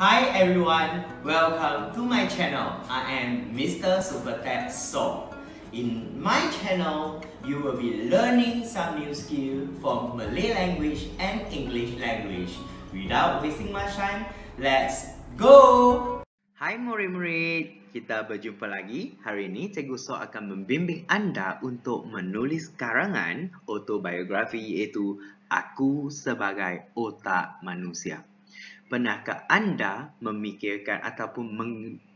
Hi everyone, welcome to my channel. I am Mr. Supertech Song. In my channel, you will be learning some new skills from Malay language and English language. Without wasting much time, let's go! Hi, murid-murid, kita berjumpa lagi. Hari ini Cikgu So akan membimbing anda untuk menulis karangan autobiografi iaitu Aku Sebagai Otak Manusia pernahkah anda memikirkan ataupun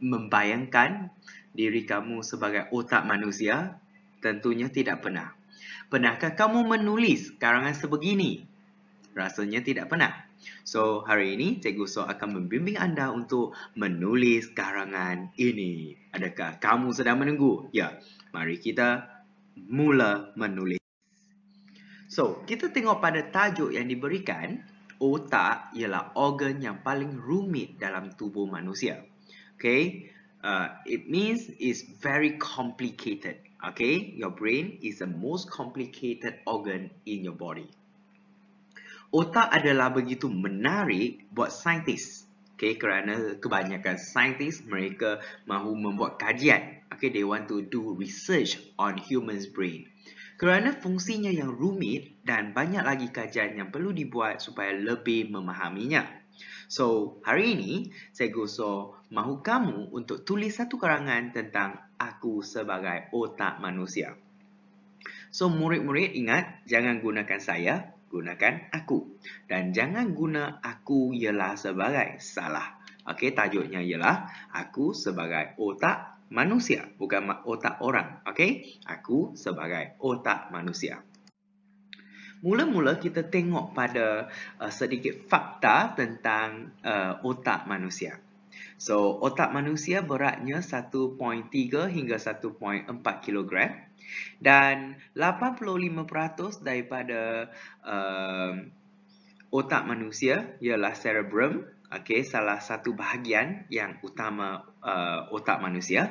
membayangkan diri kamu sebagai otak manusia? Tentunya tidak pernah. Pernahkah kamu menulis karangan sebegini? Rasanya tidak pernah. So, hari ini Cikgu So akan membimbing anda untuk menulis karangan ini. Adakah kamu sedang menunggu? Ya, mari kita mula menulis. So, kita tengok pada tajuk yang diberikan otak ialah organ yang paling rumit dalam tubuh manusia. Okay, uh, it means it's very complicated. Okay, your brain is the most complicated organ in your body. Otak adalah begitu menarik buat saintis. Okay, kerana kebanyakan saintis mereka mahu membuat kajian. Okay, they want to do research on human's brain. Kerana fungsinya yang rumit dan banyak lagi kajian yang perlu dibuat supaya lebih memahaminya. So, hari ini, saya Goso mahu kamu untuk tulis satu karangan tentang aku sebagai otak manusia. So, murid-murid ingat, jangan gunakan saya, gunakan aku. Dan jangan guna aku ialah sebagai salah. Okey, tajuknya ialah aku sebagai otak manusia, bukan otak orang. okay? Aku sebagai otak manusia. Mula-mula kita tengok pada uh, sedikit fakta tentang uh, otak manusia. So, otak manusia beratnya 1.3 hingga 1.4 kilogram dan 85% daripada uh, otak manusia ialah cerebrum okay, salah satu bahagian yang utama uh, otak manusia.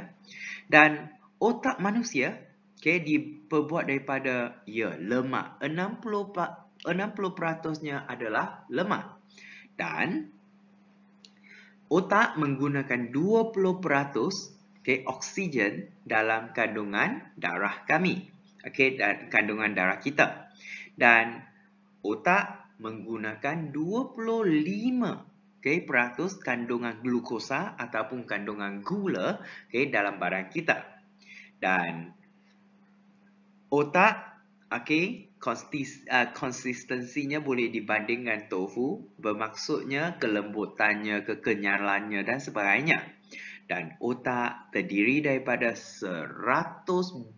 Dan otak manusia okay, diperbuat daripada ya, lemak. 60% nya adalah lemak. Dan otak menggunakan 20% okay, oksigen dalam kandungan darah kami. Okay, dan kandungan darah kita. Dan otak menggunakan okay, peratus kandungan glukosa ataupun kandungan gula okay, dalam barang kita. Dan otak, okay, konsist, uh, konsistensinya boleh dibandingkan tofu, bermaksudnya kelembutannya, kekenyalannya dan sebagainya. Dan otak terdiri daripada 100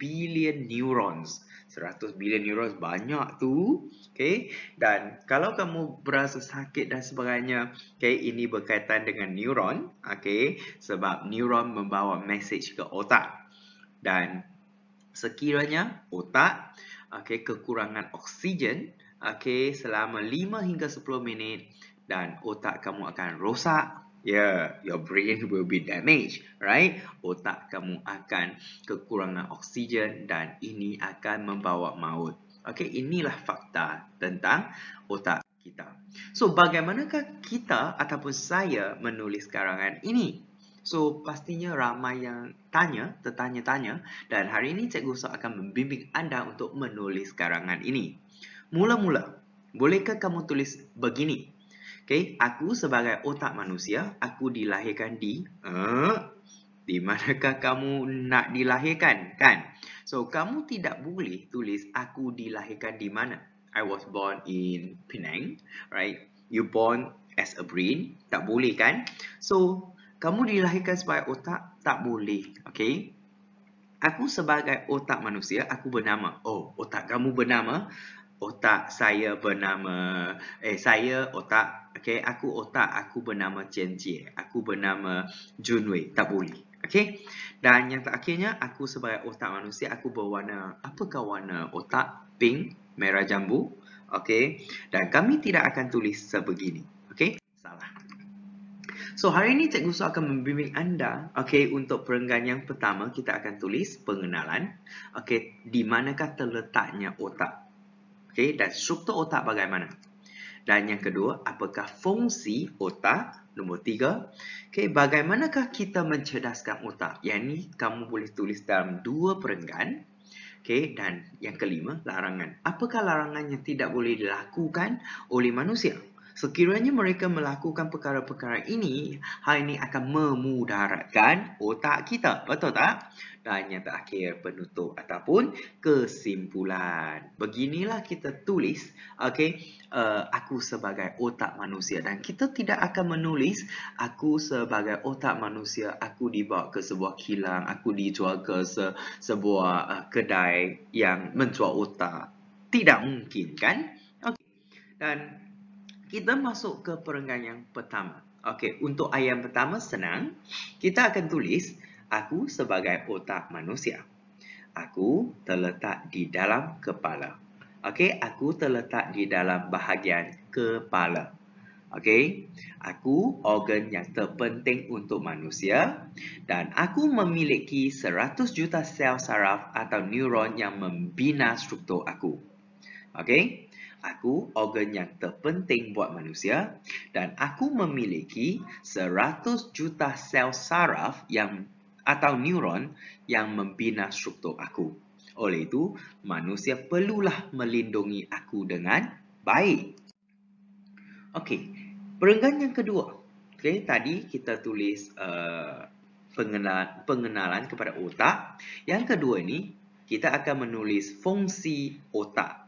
bilion neurons. 100 bilion euros banyak tu okay? dan kalau kamu berasa sakit dan sebagainya okay, ini berkaitan dengan neuron okay? sebab neuron membawa message ke otak dan sekiranya otak okay, kekurangan oksigen okay, selama 5 hingga 10 minit dan otak kamu akan rosak yeah, your brain will be damaged, right? Otak kamu akan kekurangan oksigen dan ini akan membawa maut. Okay, inilah fakta tentang otak kita. So, bagaimanakah kita ataupun saya menulis karangan ini? So, pastinya ramai yang tanya, tertanya-tanya dan hari ini Cikgu Sok akan membimbing anda untuk menulis karangan ini. Mula-mula, bolehkah kamu tulis begini Okay, aku sebagai otak manusia, aku dilahirkan di uh, di manakah kamu nak dilahirkan, kan? So, kamu tidak boleh tulis aku dilahirkan di mana. I was born in Penang, right? You born as a brain, tak boleh kan? So, kamu dilahirkan sebagai otak, tak boleh, okay? Aku sebagai otak manusia, aku bernama. Oh, otak kamu bernama? otak saya bernama eh saya otak okey aku otak aku bernama Chen Jie aku bernama Jun Wei tak boleh okey dan yang terakhirnya aku sebagai otak manusia aku berwarna apakah warna otak pink merah jambu okey dan kami tidak akan tulis sebegini okey salah So hari ini Cikgu Su akan membimbing anda okay, untuk perenggan yang pertama kita akan tulis pengenalan okay, di manakah terletaknya otak Okay dan struktur otak bagaimana? Dan yang kedua, apakah fungsi otak? Nombor tiga, okay, bagaimanakah kita mencedaskan otak? Yang ini kamu boleh tulis dalam dua perenggan. Okay, dan yang kelima, larangan. Apakah larangan yang tidak boleh dilakukan oleh manusia? Sekiranya mereka melakukan perkara-perkara ini, hal ini akan memudaratkan otak kita. Betul tak? Dan yang terakhir, penutup ataupun kesimpulan. Beginilah kita tulis, okay, uh, eh, aku sebagai otak manusia. Dan kita tidak akan menulis, aku sebagai otak manusia, aku dibawa ke sebuah kilang, aku dijual ke se sebuah uh, kedai yang menjual otak. Tidak mungkin, kan? Okay. Dan kita masuk ke perenggan yang pertama. Okey, untuk ayam pertama senang. Kita akan tulis, aku sebagai otak manusia. Aku terletak di dalam kepala. Okey, aku terletak di dalam bahagian kepala. Okey, aku organ yang terpenting untuk manusia dan aku memiliki 100 juta sel saraf atau neuron yang membina struktur aku. Okey, aku organ yang terpenting buat manusia dan aku memiliki 100 juta sel saraf yang atau neuron yang membina struktur aku. Oleh itu, manusia perlulah melindungi aku dengan baik. Okey, perenggan yang kedua. Okey, tadi kita tulis uh, eh, pengenalan, pengenalan kepada otak. Yang kedua ini kita akan menulis fungsi otak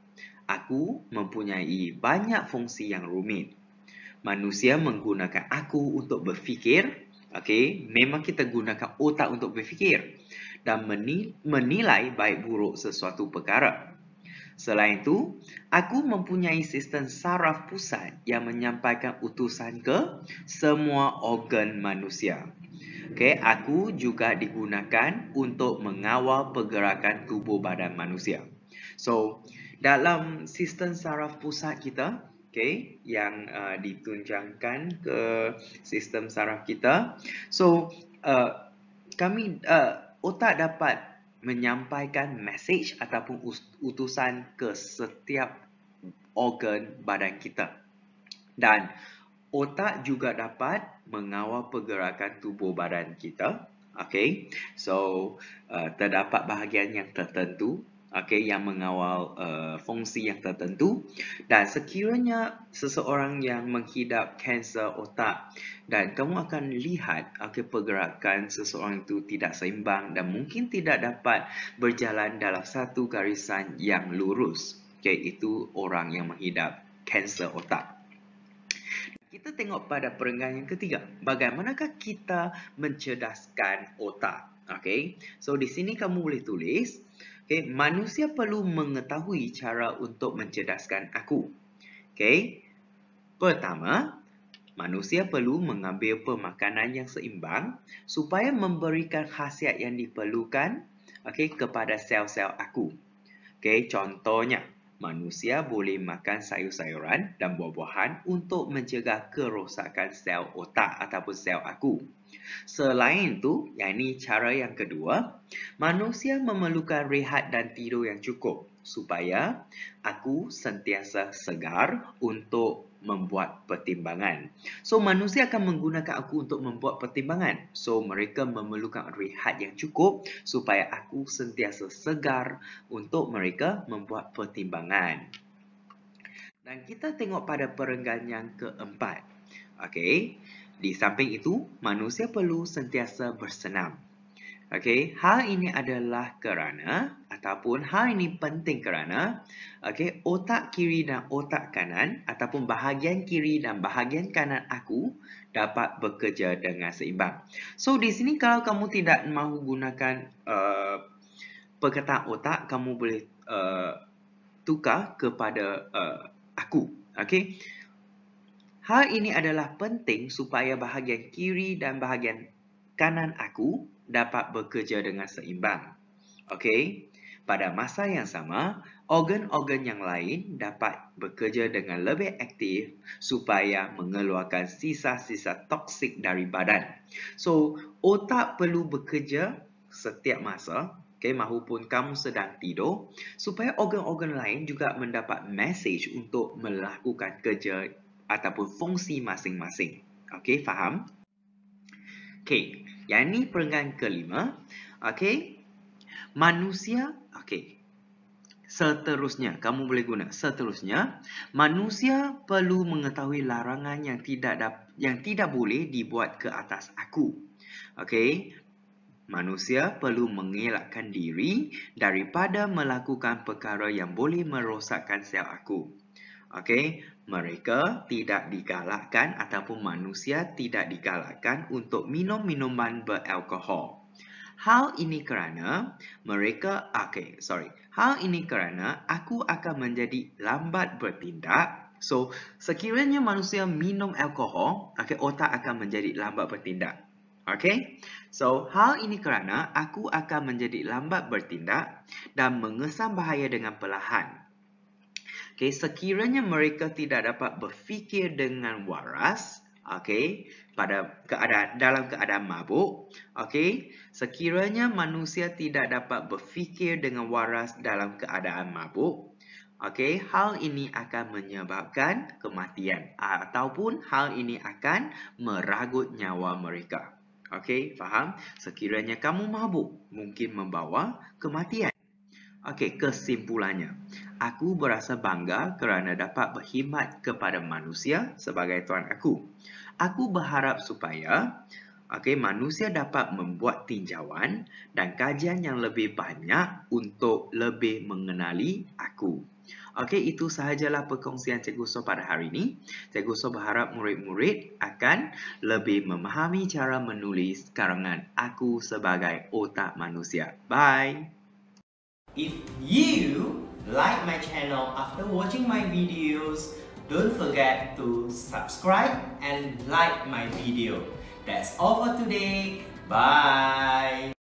aku mempunyai banyak fungsi yang rumit. Manusia menggunakan aku untuk berfikir. Okay, memang kita gunakan otak untuk berfikir dan menilai baik buruk sesuatu perkara. Selain itu, aku mempunyai sistem saraf pusat yang menyampaikan utusan ke semua organ manusia. Okay, aku juga digunakan untuk mengawal pergerakan tubuh badan manusia. So, dalam sistem saraf pusat kita okay, yang uh, ditunjangkan ke sistem saraf kita so uh, kami uh, otak dapat menyampaikan message ataupun utusan ke setiap organ badan kita dan otak juga dapat mengawal pergerakan tubuh badan kita Okay, so uh, terdapat bahagian yang tertentu okay, yang mengawal uh, fungsi yang tertentu dan sekiranya seseorang yang menghidap kanser otak dan kamu akan lihat okay, pergerakan seseorang itu tidak seimbang dan mungkin tidak dapat berjalan dalam satu garisan yang lurus okay, itu orang yang menghidap kanser otak kita tengok pada perenggan yang ketiga bagaimanakah kita mencerdaskan otak okey so di sini kamu boleh tulis Okay, manusia perlu mengetahui cara untuk mencerdaskan aku. Okay, pertama, manusia perlu mengambil pemakanan yang seimbang supaya memberikan khasiat yang diperlukan okay, kepada sel-sel aku. Okay, contohnya, manusia boleh makan sayur-sayuran dan buah-buahan untuk mencegah kerosakan sel otak ataupun sel aku. Selain itu, yang ini cara yang kedua, manusia memerlukan rehat dan tidur yang cukup supaya aku sentiasa segar untuk membuat pertimbangan. So manusia akan menggunakan aku untuk membuat pertimbangan. So mereka memerlukan rehat yang cukup supaya aku sentiasa segar untuk mereka membuat pertimbangan. Dan kita tengok pada perenggan yang keempat. Okey. Di samping itu, manusia perlu sentiasa bersenam. Okey, hal ini adalah kerana ataupun hal ini penting kerana okay, otak kiri dan otak kanan ataupun bahagian kiri dan bahagian kanan aku dapat bekerja dengan seimbang. So di sini kalau kamu tidak mahu gunakan uh, perkataan otak, kamu boleh uh, tukar kepada uh, aku. Okay? Hal ini adalah penting supaya bahagian kiri dan bahagian kanan aku dapat bekerja dengan seimbang. Okay, pada masa yang sama, organ-organ yang lain dapat bekerja dengan lebih aktif supaya mengeluarkan sisa-sisa toksik dari badan. So, otak perlu bekerja setiap masa, okay, mahupun kamu sedang tidur, supaya organ-organ lain juga mendapat message untuk melakukan kerja ataupun fungsi masing-masing. Okay, faham? Okay, yang ini perenggan kelima. Okay, manusia Okey. Seterusnya, kamu boleh guna. Seterusnya, manusia perlu mengetahui larangan yang tidak yang tidak boleh dibuat ke atas aku. Okey. Manusia perlu mengelakkan diri daripada melakukan perkara yang boleh merosakkan sel aku. Okey, mereka tidak digalakkan ataupun manusia tidak digalakkan untuk minum minuman beralkohol. Hal ini kerana mereka, okay, sorry. Hal ini kerana aku akan menjadi lambat bertindak. So, sekiranya manusia minum alkohol, okay, otak akan menjadi lambat bertindak. Okay? So, hal ini kerana aku akan menjadi lambat bertindak dan mengesan bahaya dengan perlahan. Okay, sekiranya mereka tidak dapat berfikir dengan waras, Okay, pada keadaan dalam keadaan mabuk Okay, sekiranya manusia tidak dapat berfikir dengan waras dalam keadaan mabuk Okay, hal ini akan menyebabkan kematian ataupun hal ini akan meragut nyawa mereka okey faham sekiranya kamu mabuk mungkin membawa kematian okey kesimpulannya aku berasa bangga kerana dapat berkhidmat kepada manusia sebagai tuan aku. Aku berharap supaya okay, manusia dapat membuat tinjauan dan kajian yang lebih banyak untuk lebih mengenali aku. Okey, itu sahajalah perkongsian Cikgu So pada hari ini. Cikgu So berharap murid-murid akan lebih memahami cara menulis karangan aku sebagai otak manusia. Bye! If you like my channel after watching my videos. Don't forget to subscribe and like my video. That's all for today. Bye!